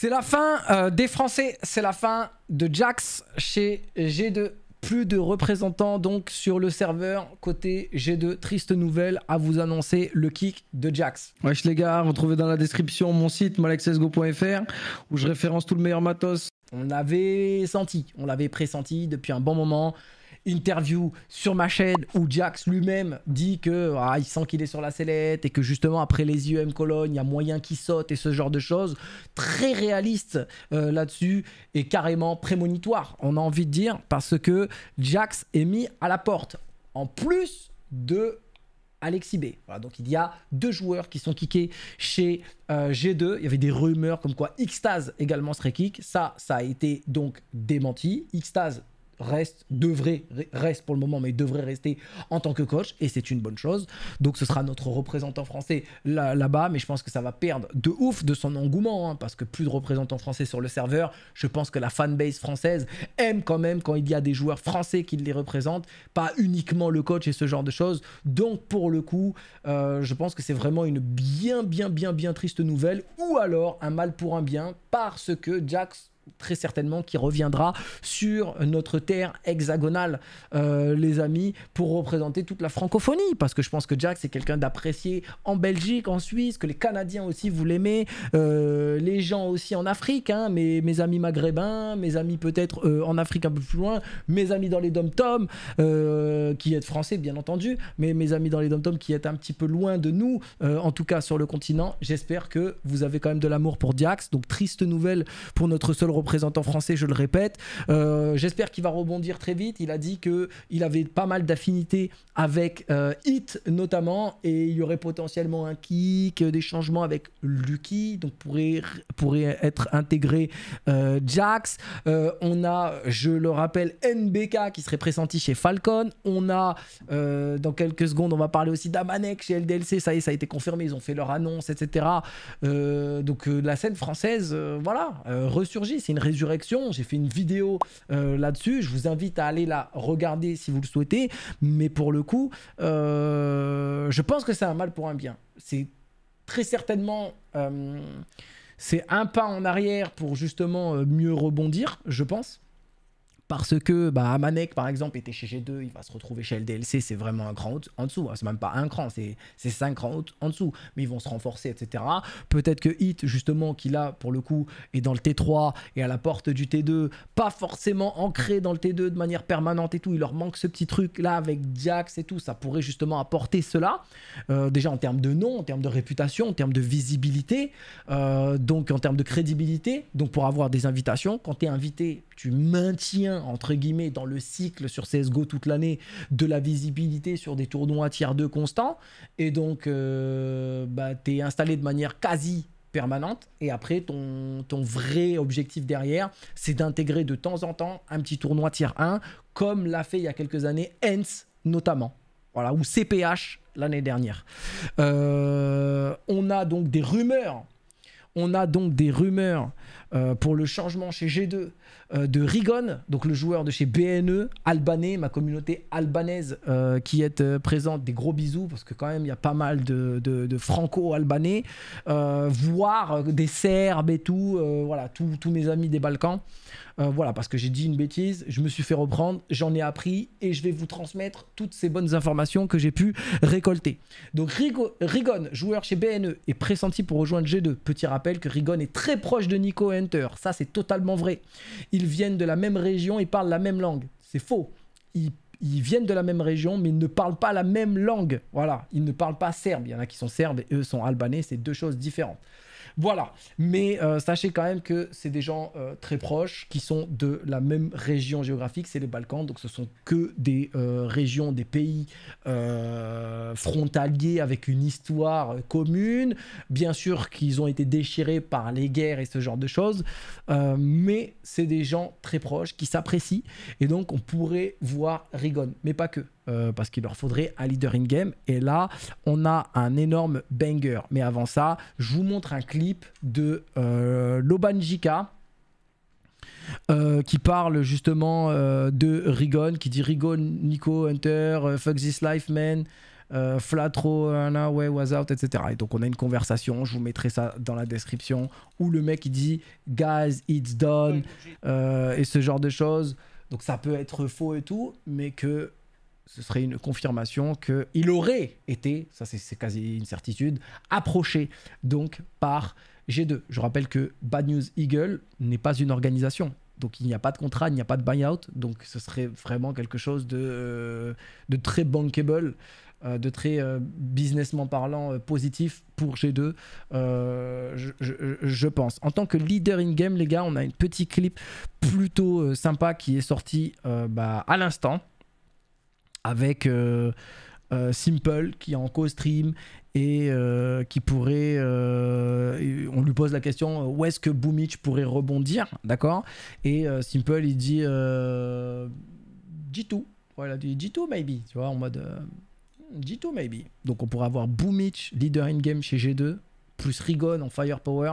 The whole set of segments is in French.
C'est la fin euh, des Français, c'est la fin de Jax chez G2. Plus de représentants donc sur le serveur côté G2. Triste nouvelle à vous annoncer le kick de Jax. Wesh les gars, vous trouvez dans la description mon site malaxesgo.fr où je référence tout le meilleur matos. On l'avait senti, on l'avait pressenti depuis un bon moment interview sur ma chaîne où Jax lui-même dit que ah, il sent qu'il est sur la sellette et que justement après les IEM Cologne, il y a moyen qui saute et ce genre de choses. Très réaliste euh, là-dessus et carrément prémonitoire, on a envie de dire, parce que Jax est mis à la porte. En plus de Alexis B. Voilà, donc il y a deux joueurs qui sont kickés chez euh, G2. Il y avait des rumeurs comme quoi Xtaz également serait kick. Ça, ça a été donc démenti. Xtaz reste, devrait, reste pour le moment, mais devrait rester en tant que coach, et c'est une bonne chose. Donc ce sera notre représentant français là, bas mais je pense que ça va perdre de ouf de son engouement, hein, parce que plus de représentants français sur le serveur, je pense que la fanbase française aime quand même quand il y a des joueurs français qui les représentent, pas uniquement le coach et ce genre de choses. Donc pour le coup, euh, je pense que c'est vraiment une bien, bien, bien, bien triste nouvelle, ou alors un mal pour un bien, parce que Jax très certainement qui reviendra sur notre terre hexagonale, euh, les amis, pour représenter toute la francophonie. Parce que je pense que Jack, c'est quelqu'un d'apprécié en Belgique, en Suisse, que les Canadiens aussi, vous l'aimez, euh, les gens aussi en Afrique, hein, mes, amis maghrébins, mes amis peut-être euh, en Afrique un peu plus loin, mes amis dans les dom tom qui est français, bien entendu, mais mes amis dans les dom tom qui est un petit peu loin de nous, en tout cas sur le continent. J'espère que vous avez quand même de l'amour pour Jax Donc, triste nouvelle pour notre seul représentant français, je le répète. Euh, j'espère qu'il va rebondir très vite. Il a dit qu'il avait pas mal d'affinités avec euh, Hit notamment, et il y aurait potentiellement un kick, des changements avec Lucky, donc pourrait, pourrait être intégré euh, Jax. Euh, on a, je le rappelle, NBK qui serait pressenti chez Falcon. On a, dans quelques secondes, on va parler aussi d'Amanek chez LDLC. Ça y est, ça a été confirmé, ils ont fait leur annonce, etc. donc la scène française, voilà, ressurgit une résurrection. J'ai fait une vidéo euh, là-dessus. Je vous invite à aller la regarder si vous le souhaitez. Mais pour le coup, euh, je pense que c'est un mal pour un bien. C'est très certainement euh, c'est un pas en arrière pour justement mieux rebondir, je pense parce que bah, par exemple, était chez G2, il va se retrouver chez LDLC, c'est vraiment un cran en dessous. Hein, c'est même pas un cran, c'est cinq crans en dessous. Mais ils vont se renforcer, etc. Peut-être que Hit, justement, qui là, pour le coup, est dans le T3 et à la porte du T2, pas forcément ancré dans le T2 de manière permanente et tout. Il leur manque ce petit truc-là avec Jax et tout. Ça pourrait justement apporter cela. Euh, déjà en termes de nom, en termes de réputation, en termes de visibilité, euh, donc en termes de crédibilité. Donc pour avoir des invitations, quand tu es invité tu maintiens, entre guillemets, dans le cycle sur CSGO toute l'année, de la visibilité sur des tournois tiers 2 constants. Et donc, euh, bah, tu es installé de manière quasi permanente. Et après, ton, ton vrai objectif derrière, c'est d'intégrer de temps en temps un petit tournoi tiers 1, comme l'a fait il y a quelques années Hens notamment. Voilà, ou CPH l'année dernière. Euh, on a donc des rumeurs. On a donc des rumeurs euh, pour le changement chez G2 euh, de Rigon, donc le joueur de chez BNE, albanais, ma communauté albanaise euh, qui est présente. Des gros bisous, parce que quand même, il y a pas mal de, franco-albanais, voire des Serbes et tout, voilà, tous mes amis des Balkans. voilà, parce que j'ai dit une bêtise, je me suis fait reprendre, j'en ai appris et je vais vous transmettre toutes ces bonnes informations que j'ai pu récolter. Donc Rigon, joueur chez BNE, est pressenti pour rejoindre G2. Petit rappel que Rigon est très proche de Nico ça, c'est totalement vrai. Ils viennent de la même région et parlent la même langue. C'est faux. Ils, ils, viennent de la même région, mais ils ne parlent pas la même langue. Voilà, ils ne parlent pas serbe. Il y en a qui sont serbes et eux sont albanais. C'est deux choses différentes. Voilà. Mais euh, sachez quand même que c'est des gens euh, très proches qui sont de la même région géographique, c'est les Balkans. Donc ce sont que des euh, régions, des pays frontaliers avec une histoire commune. Bien sûr qu'ils ont été déchirés par les guerres et ce genre de choses. mais c'est des gens très proches qui s'apprécient. Et donc on pourrait voir Rigon, mais pas que. Euh, parce qu'il leur faudrait un leader in-game. Et là, on a un énorme banger. Mais avant ça, je vous montre un clip de euh, Lobanjika. Euh, qui parle justement euh, de Rigon, qui dit Rigon, Nico, Hunter, fuck this life man, Flatro, way was out, etc. Et donc on a une conversation, je vous mettrai ça dans la description, où le mec il dit guys, it's done, et ce genre de choses. Donc ça peut être faux et tout, mais que ce serait une confirmation qu'il aurait été, ça c'est quasi une certitude, approché donc par G2. Je rappelle que Bad News Eagle n'est pas une organisation. Donc il n'y a pas de contrat, il n'y a pas de buyout. Donc ce serait vraiment quelque chose de, euh, très bankable, euh, de très euh, businessment parlant positif pour G2, je, pense. En tant que leader in-game, les gars, on a un petit clip plutôt sympa qui est sorti bah, à l'instant avec euh, euh, Simple qui est en co-stream et euh, qui pourrait. on lui pose la question où est-ce que Boomich pourrait rebondir, d'accord Et Simple il dit dit tout, Voilà, dit tout maybe, tu vois, en mode dit tout, maybe. Donc on pourrait avoir Boomich, leader in-game chez G2, plus Rigon en firepower.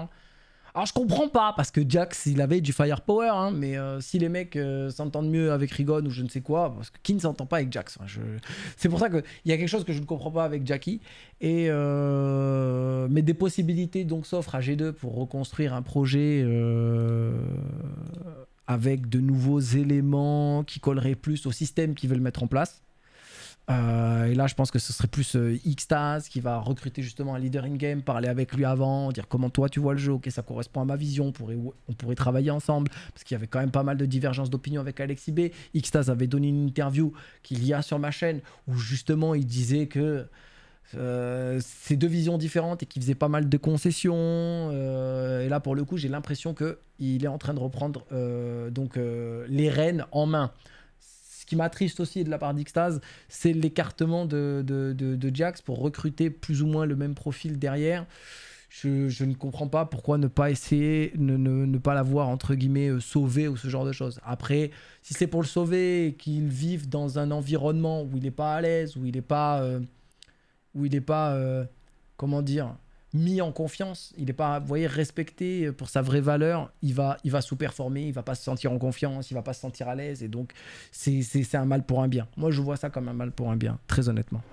Alors je comprends pas, parce que Jax, il avait du firepower, hein, mais euh, si les mecs euh, s'entendent mieux avec Rigon ou je ne sais quoi, parce que qui ne s'entend pas avec Jax hein, C'est pour ça qu'il y a quelque chose que je ne comprends pas avec Jackie. Et, euh, Mais des possibilités donc s'offrent à G2 pour reconstruire un projet avec de nouveaux éléments qui colleraient plus au système qu'ils veulent mettre en place. Euh, et là, je pense que ce serait plus euh, Xtaz qui va recruter justement un leader in-game, parler avec lui avant, dire comment toi tu vois le jeu, ok, ça correspond à ma vision, on pourrait, travailler ensemble, parce qu'il y avait quand même pas mal de divergences d'opinion avec Alexis B. Xtas avait donné une interview qu'il y a sur ma chaîne où justement il disait que euh, c'est deux visions différentes et qu'il faisait pas mal de concessions. et là, pour le coup, j'ai l'impression que il est en train de reprendre donc les rênes en main. Ce qui m'attriste aussi de la part d'Ixtase, c'est l'écartement de, de, de, Jax pour recruter plus ou moins le même profil derrière. Je, je ne comprends pas pourquoi ne pas essayer, ne, ne, pas l'avoir entre guillemets euh, sauvé ou ce genre de choses. Après, si c'est pour le sauver et qu'il vive dans un environnement où il n'est pas à l'aise, où il n'est pas. Euh, où il n'est pas. Euh, comment dire mis en confiance, il n'est pas, voyez, respecté pour sa vraie valeur, il va, il va sous-performer, il va pas se sentir en confiance, il va pas se sentir à l'aise, et donc c'est un mal pour un bien. Moi, je vois ça comme un mal pour un bien, très honnêtement.